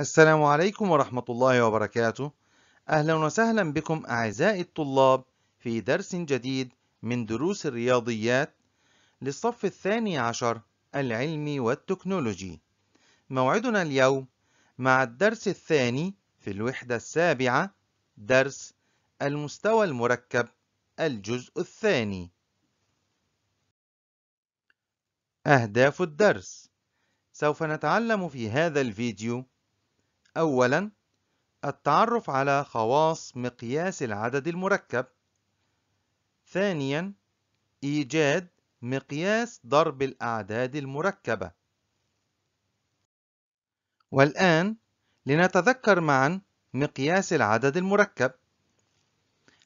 السلام عليكم ورحمة الله وبركاته أهلا وسهلا بكم أعزائي الطلاب في درس جديد من دروس الرياضيات للصف الثاني عشر العلمي والتكنولوجي موعدنا اليوم مع الدرس الثاني في الوحدة السابعة درس المستوى المركب الجزء الثاني أهداف الدرس سوف نتعلم في هذا الفيديو أولا التعرف على خواص مقياس العدد المركب ثانيا إيجاد مقياس ضرب الأعداد المركبة والآن لنتذكر معا مقياس العدد المركب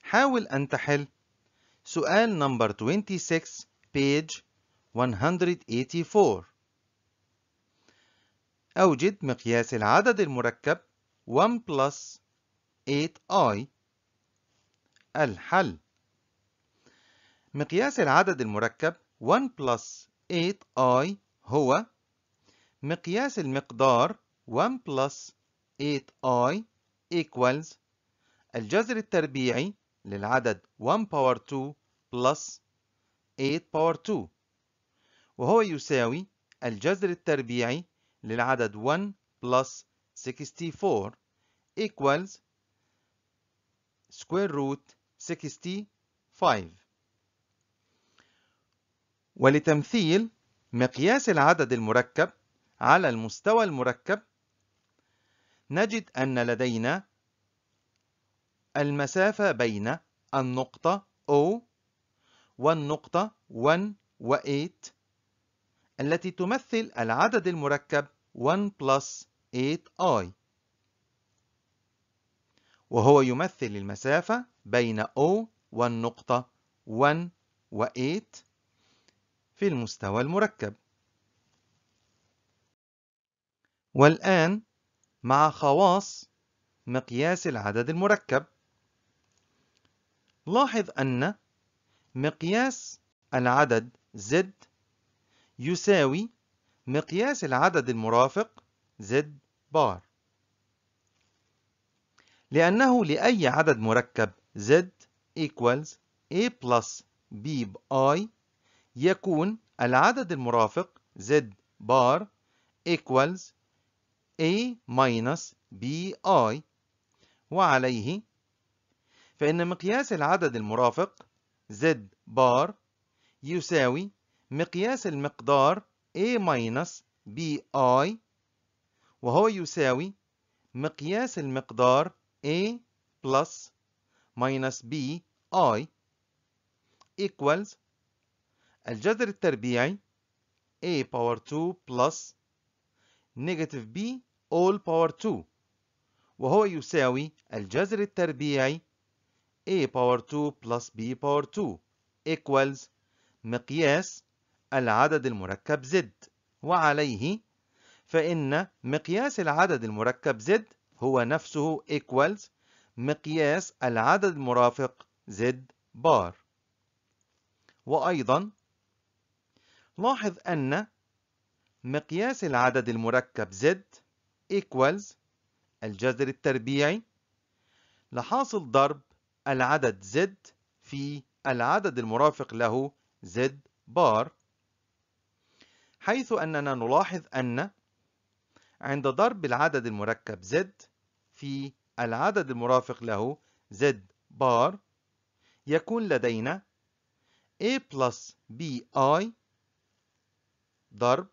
حاول أن تحل سؤال نمبر 26 page 184 أوجد مقياس العدد المركب 1 plus 8i الحل مقياس العدد المركب 1 plus 8i هو مقياس المقدار 1 plus 8i equals الجذر التربيعي للعدد 1 power 2 plus 8 power 2 وهو يساوي الجذر التربيعي للعدد 1 plus 64 equals square root 65 ولتمثيل مقياس العدد المركب على المستوى المركب نجد أن لدينا المسافة بين النقطة O والنقطة 1 و 8 التي تمثل العدد المركب 1 plus 8i وهو يمثل المسافة بين O والنقطة 1 و 8 في المستوى المركب والآن مع خواص مقياس العدد المركب لاحظ أن مقياس العدد Z يساوي مقياس العدد المرافق Z بار لأنه لأي عدد مركب Z equals A plus B i يكون العدد المرافق Z بار equals A minus b i وعليه فإن مقياس العدد المرافق Z بار يساوي مقياس المقدار A minus BI وهو يساوي مقياس المقدار A plus minus B I equals الجذر التربيعي A power 2 plus negative B all power 2 وهو يساوي الجذر التربيعي A power 2 plus B power 2 equals مقياس العدد المركب زد وعليه فإن مقياس العدد المركب زد هو نفسه equals مقياس العدد المرافق زد بار وأيضا لاحظ أن مقياس العدد المركب زد equals الجذر التربيعي لحاصل ضرب العدد زد في العدد المرافق له زد بار حيث أننا نلاحظ أن عند ضرب العدد المركب Z في العدد المرافق له Z بار يكون لدينا A plus BI ضرب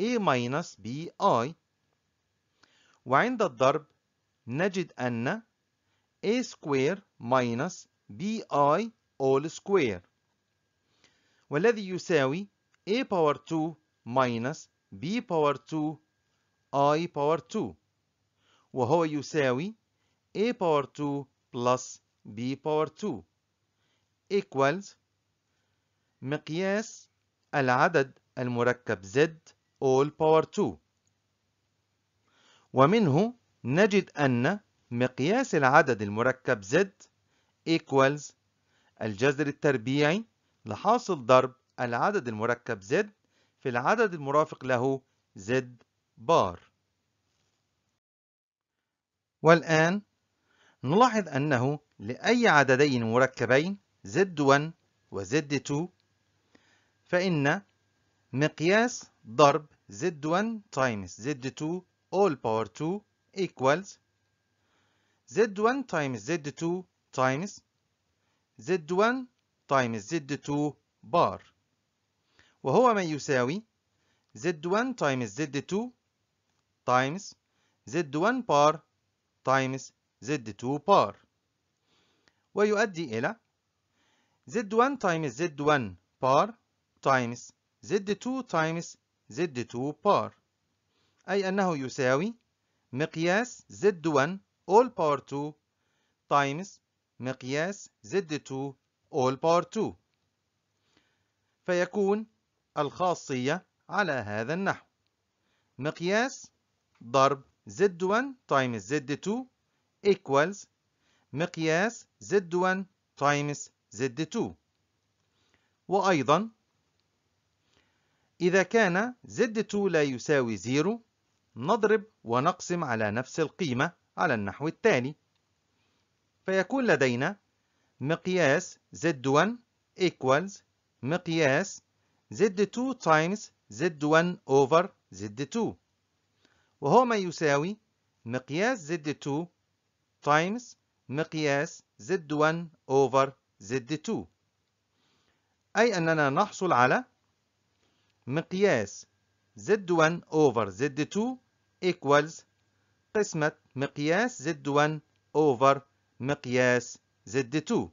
A minus BI وعند الضرب نجد أن A square minus BI all square والذي يساوي A power 2 minus b باور 2 i باور 2 وهو يساوي a باور 2 plus b باور 2 equals مقياس العدد المركب z all باور 2 ومنه نجد أن مقياس العدد المركب z equals الجذر التربيعي لحاصل ضرب العدد المركب z في العدد المرافق له Z بار والآن نلاحظ أنه لأي عددين مركبين Z1 و Z2 فإن مقياس ضرب Z1 times Z2 all power 2 equals Z1 times Z2 times Z1 times Z2 bar وهو ما يساوي Z1 times Z2 times Z1 bar times Z2 bar ويؤدي إلى Z1 times Z1 bar times Z2 times Z2 bar أي أنه يساوي مقياس Z1 all power 2 times مقياس Z2 all power 2 فيكون الخاصية على هذا النحو مقياس ضرب Z1 times Z2 equals مقياس Z1 times Z2 وأيضا إذا كان Z2 لا يساوي 0 نضرب ونقسم على نفس القيمة على النحو التالي فيكون لدينا مقياس Z1 equals مقياس Z2 times Z1 over Z2 وهو ما يساوي مقياس Z2 times مقياس Z1 over Z2 أي أننا نحصل على مقياس Z1 over Z2 equals قسمة مقياس Z1 over مقياس Z2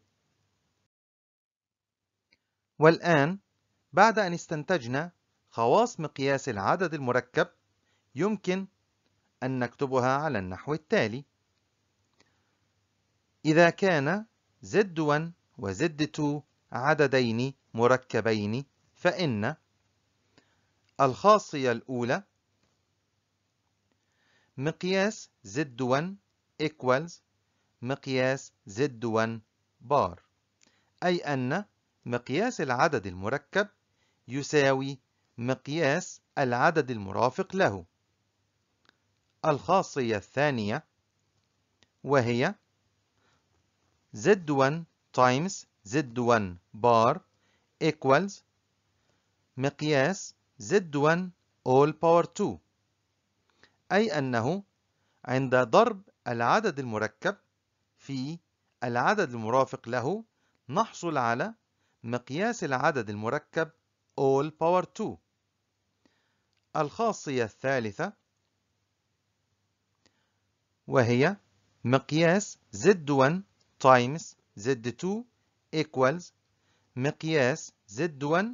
والآن بعد أن استنتجنا خواص مقياس العدد المركب يمكن أن نكتبها على النحو التالي إذا كان Z1 و Z2 عددين مركبين فإن الخاصية الأولى مقياس Z1 equals مقياس Z1 بار أي أن مقياس العدد المركب يساوي مقياس العدد المرافق له الخاصية الثانية وهي Z1 times Z1 bar equals مقياس Z1 all power 2 أي أنه عند ضرب العدد المركب في العدد المرافق له نحصل على مقياس العدد المركب all power 2 الخاصية الثالثة وهي مقياس Z1 times Z2 equals مقياس Z1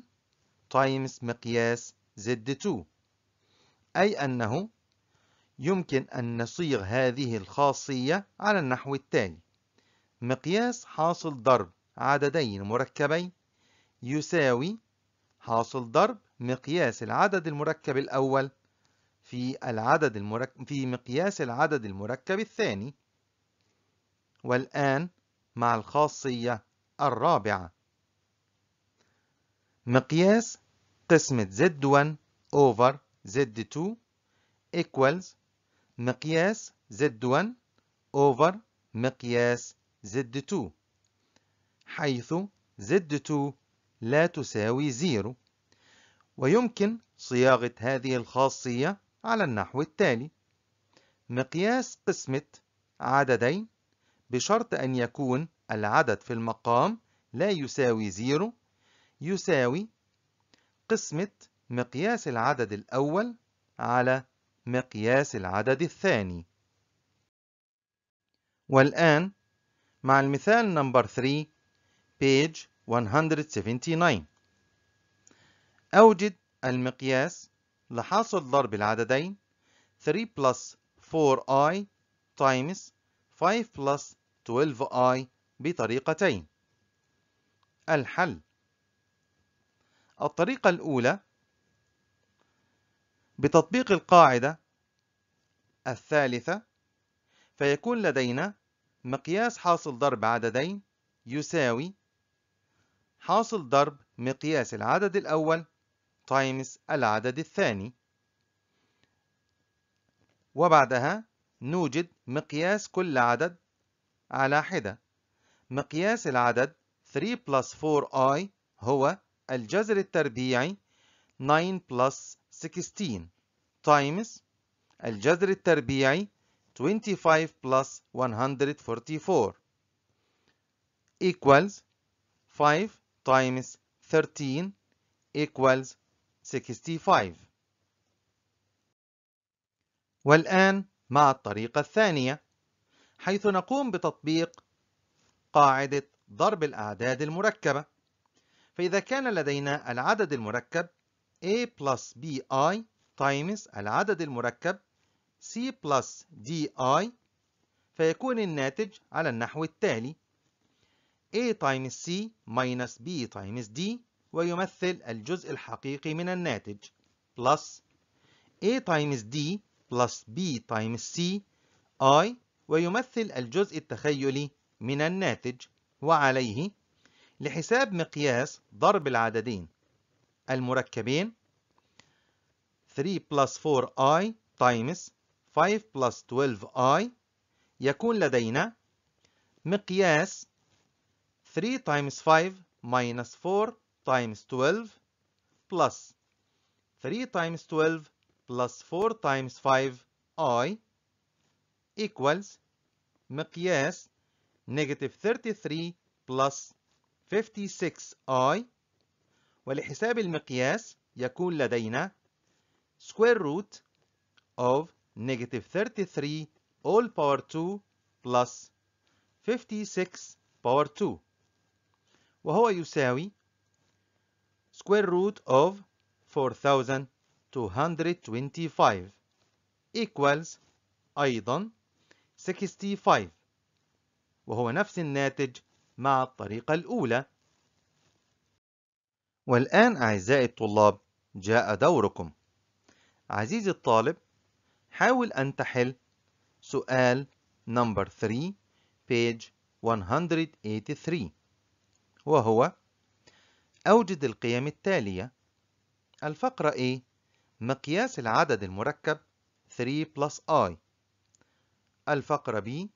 times مقياس Z2 أي أنه يمكن أن نصيغ هذه الخاصية على النحو التالي مقياس حاصل ضرب عددين مركبين يساوي حاصل ضرب مقياس العدد المركب الأول في العدد المرك... في مقياس العدد المركب الثاني والآن مع الخاصية الرابعة مقياس قسمة Z1 over Z2 equals مقياس Z1 over مقياس Z2 حيث Z2 لا تساوي زيرو ويمكن صياغة هذه الخاصية على النحو التالي مقياس قسمة عددين بشرط أن يكون العدد في المقام لا يساوي زيرو يساوي قسمة مقياس العدد الأول على مقياس العدد الثاني والآن مع المثال نمبر 3 page 179 أوجد المقياس لحاصل ضرب العددين 3 plus 4i times 5 plus 12i بطريقتين الحل الطريقة الأولى بتطبيق القاعدة الثالثة فيكون لدينا مقياس حاصل ضرب عددين يساوي حاصل ضرب مقياس العدد الأول تايمز العدد الثاني وبعدها نوجد مقياس كل عدد على حدة مقياس العدد 3 plus 4i هو الجذر التربيعي 9 plus 16 تايمز الجذر التربيعي 25 plus 144 equals 5 times 13 equals 65 والآن مع الطريقة الثانية حيث نقوم بتطبيق قاعدة ضرب الأعداد المركبة فإذا كان لدينا العدد المركب A plus BI times العدد المركب C plus DI فيكون الناتج على النحو التالي A times C minus B times D ويمثل الجزء الحقيقي من الناتج plus A times D plus B times C I ويمثل الجزء التخيلي من الناتج وعليه لحساب مقياس ضرب العددين المركبين 3 plus 4i times 5 plus 12i يكون لدينا مقياس 3 times 5 minus 4 times 12 plus 3 times 12 plus 4 times 5 i equals مقياس negative 33 plus 56 i ولحساب المقياس يكون لدينا square root of negative 33 all power 2 plus 56 power 2 وهو يساوي square root of 4225 equals أيضا 65 وهو نفس الناتج مع الطريقة الأولى والآن أعزائي الطلاب جاء دوركم عزيزي الطالب حاول أن تحل سؤال نمبر 3 page 183 وهو أوجد القيم التالية الفقرة A مقياس العدد المركب 3 plus i الفقرة B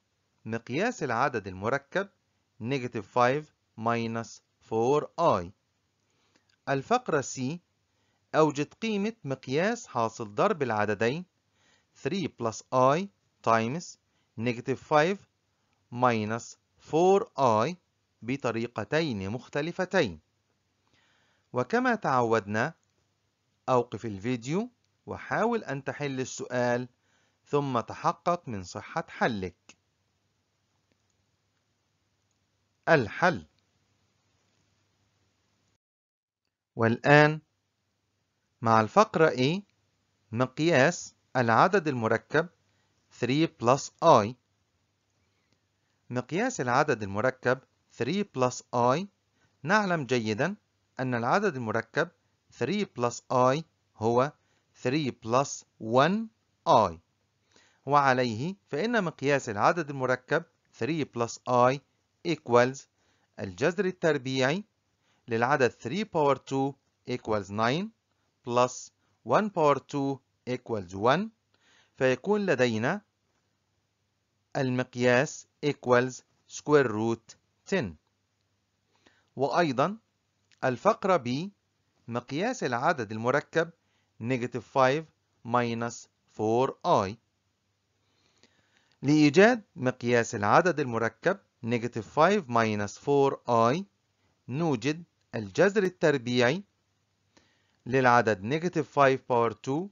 مقياس العدد المركب negative 5 minus 4i الفقرة C أوجد قيمة مقياس حاصل ضرب العددين 3 plus i times negative 5 minus 4i بطريقتين مختلفتين وكما تعودنا أوقف الفيديو وحاول أن تحل السؤال ثم تحقق من صحة حلك الحل والآن مع الفقرة A مقياس العدد المركب 3 plus i مقياس العدد المركب 3 plus i نعلم جيدا أن العدد المركب 3 plus i هو 3 plus 1 i وعليه فإن مقياس العدد المركب 3 plus i equals الجذر التربيعي للعدد 3 power 2 equals 9 plus 1 power 2 equals 1 فيكون لدينا المقياس equals square root 10 وأيضا الفقرة B مقياس العدد المركب negative 5 minus 4i لإيجاد مقياس العدد المركب negative 5 minus 4i نوجد الجذر التربيعي للعدد negative 5 power 2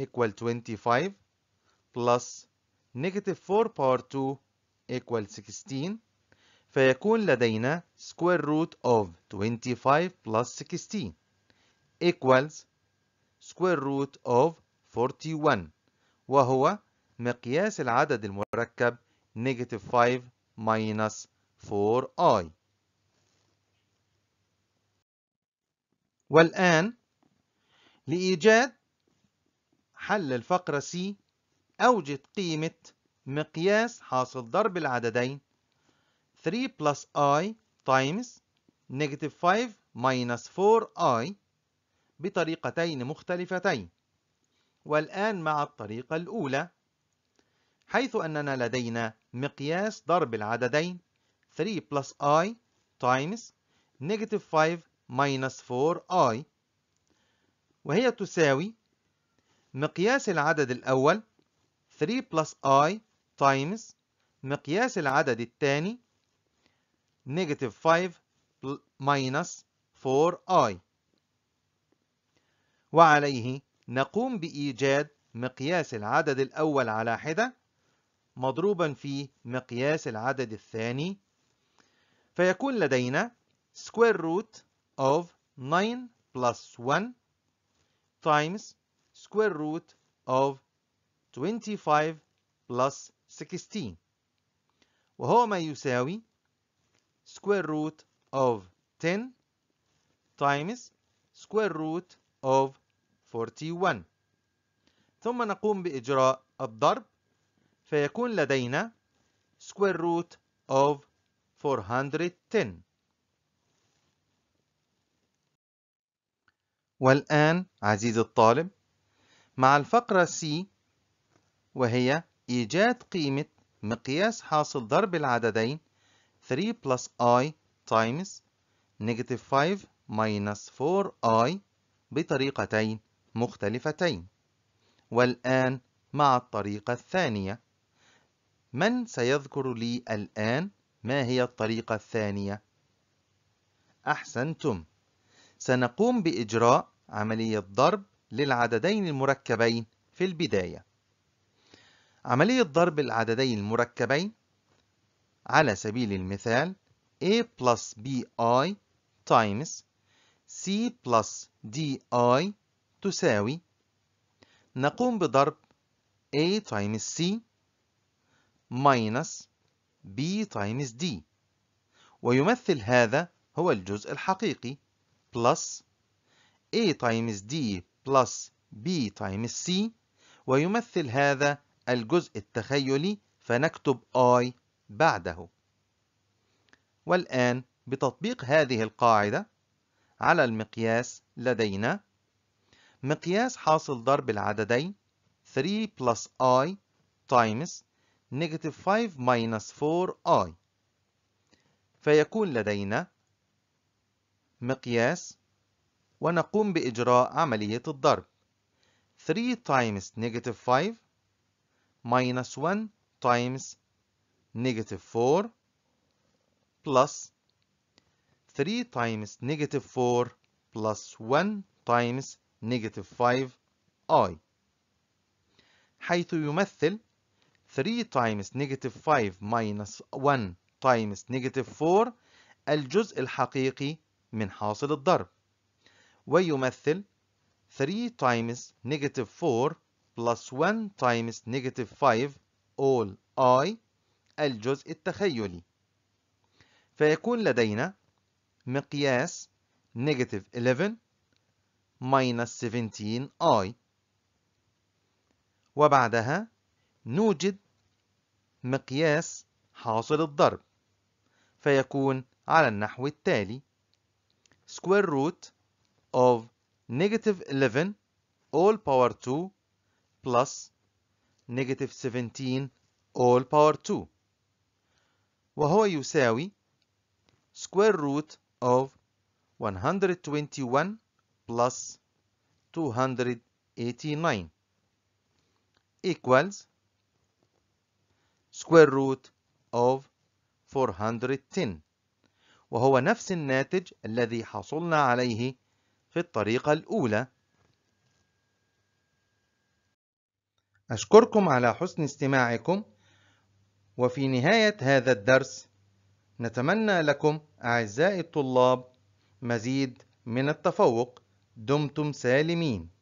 equal 25 plus negative 4 power 2 equal 16 فيكون لدينا square root of 25 plus 16 equals square root of 41 وهو مقياس العدد المركب negative 5 minus 4i والآن لإيجاد حل الفقرة C أوجد قيمة مقياس حاصل ضرب العددين 3 plus i times negative 5 minus 4i بطريقتين مختلفتين والآن مع الطريقة الأولى حيث أننا لدينا مقياس ضرب العددين 3 plus i times negative 5 minus 4i وهي تساوي مقياس العدد الأول 3 plus i times مقياس العدد الثاني negative 5 minus 4i وعليه نقوم بإيجاد مقياس العدد الأول على حدة مضروبا في مقياس العدد الثاني فيكون لدينا square root of 9 plus 1 times square root of 25 plus 16 وهو ما يساوي square root of 10 times square root of 41 ثم نقوم بإجراء الضرب فيكون لدينا square root of 410 والآن عزيز الطالب مع الفقرة C وهي إيجاد قيمة مقياس حاصل ضرب العددين 3 plus i times negative 5 minus 4i بطريقتين مختلفتين والآن مع الطريقة الثانية من سيذكر لي الآن ما هي الطريقة الثانية؟ أحسنتم سنقوم بإجراء عملية ضرب للعددين المركبين في البداية عملية ضرب العددين المركبين على سبيل المثال A plus BI times C plus DI تساوي نقوم بضرب A times C minus B times D ويمثل هذا هو الجزء الحقيقي plus A times D plus B times C ويمثل هذا الجزء التخيلي فنكتب I بعده والآن بتطبيق هذه القاعدة على المقياس لدينا مقياس حاصل ضرب العددين 3 plus i times negative 5 minus 4i فيكون لدينا مقياس ونقوم بإجراء عملية الضرب 3 times negative 5 minus 1 times negative 4 plus 3 times negative 4 plus 1 times negative 5i حيث يمثل 3 times negative 5 minus 1 times negative 4 الجزء الحقيقي من حاصل الضرب ويمثل 3 times negative 4 plus 1 times negative 5 all i الجزء التخيلي فيكون لدينا مقياس negative 11 minus 17i وبعدها نوجد مقياس حاصل الضرب فيكون على النحو التالي square root of negative 11 all power 2 plus negative 17 all power 2 وهو يساوي square root of 121 plus 289 equals square root of 410 وهو نفس الناتج الذي حصلنا عليه في الطريقة الأولى أشكركم على حسن استماعكم وفي نهاية هذا الدرس نتمنى لكم أعزائي الطلاب مزيد من التفوق دمتم سالمين